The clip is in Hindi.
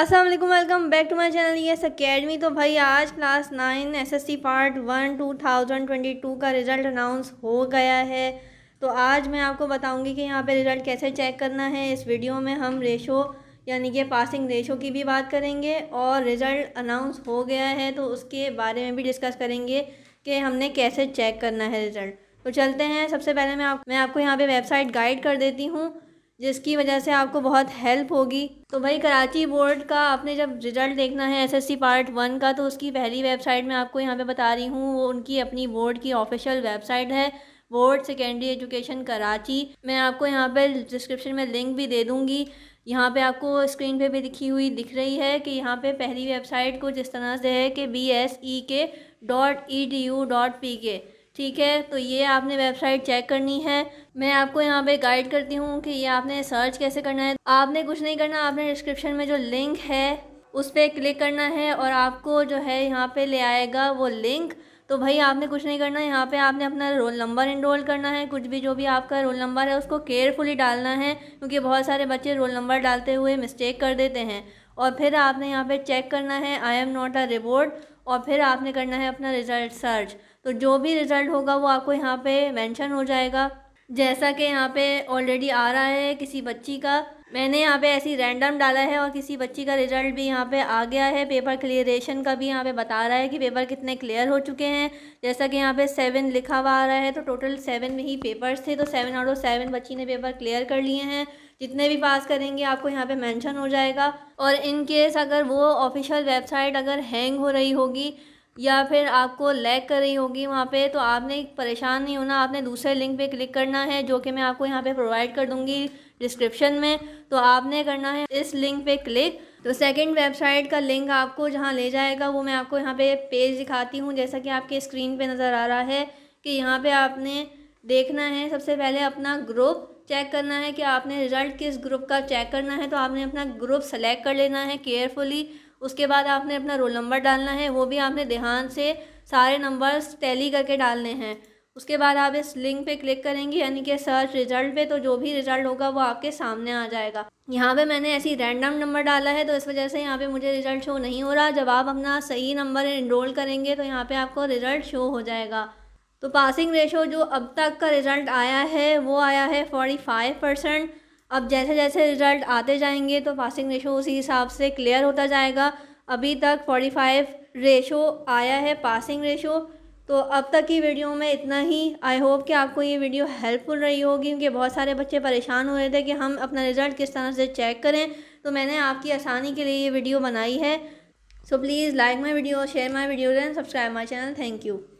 Aslam welcome back to my channel ये अकेडमी तो भाई आज class nine SSC part one two thousand twenty two का रिज़ल्ट अनाउंस हो गया है तो आज मैं आपको बताऊंगी कि यहाँ पे रिज़ल्ट कैसे चेक करना है इस वीडियो में हम रेशो यानी कि पासिंग रेशो की भी बात करेंगे और रिज़ल्ट अनाउंस हो गया है तो उसके बारे में भी डिस्कस करेंगे कि हमने कैसे चेक करना है रिज़ल्ट तो चलते हैं सबसे पहले मैं आप मैं आपको यहाँ पर वेबसाइट गाइड कर देती हूँ जिसकी वजह से आपको बहुत हेल्प होगी तो भाई कराची बोर्ड का आपने जब रिज़ल्ट देखना है एसएससी पार्ट वन का तो उसकी पहली वेबसाइट मैं आपको यहाँ पे बता रही हूँ वो उनकी अपनी बोर्ड की ऑफिशियल वेबसाइट है बोर्ड सेकेंडरी एजुकेशन कराची मैं आपको यहाँ पे डिस्क्रिप्शन में लिंक भी दे दूँगी यहाँ पे आपको स्क्रीन पे भी लिखी हुई दिख रही है कि यहाँ पे पहली वेबसाइट कुछ इस तरह से है कि B S E K dot E D U dot P K ठीक है तो ये आपने वेबसाइट चेक करनी है मैं आपको यहाँ पे गाइड करती हूँ कि ये आपने सर्च कैसे करना है आपने कुछ नहीं करना आपने डिस्क्रिप्शन में जो लिंक है उस पर क्लिक करना है और आपको जो है यहाँ पे ले आएगा वो लिंक तो भाई आपने कुछ नहीं करना है यहाँ पे आपने अपना रोल नंबर इनरोल करना है कुछ भी जो भी आपका रोल नंबर है उसको केयरफुली डालना है क्योंकि बहुत सारे बच्चे रोल नंबर डालते हुए मिस्टेक कर देते हैं और फिर आपने यहाँ पे चेक करना है आई एम नॉट अ रिबोर्ट और फिर आपने करना है अपना रिज़ल्ट सर्च तो जो भी रिज़ल्ट होगा वो आपको यहाँ पे मेंशन हो जाएगा जैसा कि यहाँ पे ऑलरेडी आ रहा है किसी बच्ची का मैंने यहाँ पे ऐसी रैंडम डाला है और किसी बच्ची का रिजल्ट भी यहाँ पे आ गया है पेपर क्लियरेशन का भी यहाँ पे बता रहा है कि पेपर कितने क्लियर हो चुके हैं जैसा कि यहाँ पे सेवन लिखा हुआ आ रहा है तो टोटल सेवन में ही पेपर्स थे तो सेवन आउट ऑफ सेवन बच्ची ने पेपर क्लियर कर लिए हैं जितने भी पास करेंगे आपको यहाँ पे मेंशन हो जाएगा और इन केस अगर वो ऑफिशियल वेबसाइट अगर हैंग हो रही होगी या फिर आपको लैग कर रही होगी वहाँ पे तो आपने परेशान नहीं होना आपने दूसरे लिंक पे क्लिक करना है जो कि मैं आपको यहाँ पे प्रोवाइड कर दूँगी डिस्क्रिप्शन में तो आपने करना है इस लिंक पे क्लिक तो सेकंड वेबसाइट का लिंक आपको जहाँ ले जाएगा वो मैं आपको यहाँ पे पेज दिखाती हूँ जैसा कि आपके स्क्रीन पर नज़र आ रहा है कि यहाँ पर आपने देखना है सबसे पहले अपना ग्रुप चेक करना है कि आपने रिज़ल्ट किस ग्रुप का चेक करना है तो आपने अपना ग्रुप सेलेक्ट कर लेना है केयरफुली उसके बाद आपने अपना रोल नंबर डालना है वो भी आपने ध्यान से सारे नंबर्स टैली करके डालने हैं उसके बाद आप इस लिंक पे क्लिक करेंगे यानी कि सर्च रिजल्ट पे तो जो भी रिजल्ट होगा वो आपके सामने आ जाएगा यहाँ पे मैंने ऐसी रैंडम नंबर डाला है तो इस वजह से यहाँ पे मुझे रिजल्ट शो नहीं हो रहा जब आप अपना सही नंबर इनरोल करेंगे तो यहाँ पे आपको रिजल्ट शो हो जाएगा तो पासिंग रेशो जो अब तक का रिजल्ट आया है वो आया है फोर्टी फाइव परसेंट अब जैसे जैसे रिजल्ट आते जाएंगे तो पासिंग रेशो उसी हिसाब से क्लियर होता जाएगा अभी तक 45 रेशो आया है पासिंग रेशो तो अब तक की वीडियो में इतना ही आई होप कि आपको ये वीडियो हेल्पफुल रही होगी क्योंकि बहुत सारे बच्चे परेशान हो रहे थे कि हम अपना रिज़ल्ट किस तरह से चेक करें तो मैंने आपकी आसानी के लिए ये वीडियो बनाई है so please like my video share my video and subscribe my channel thank you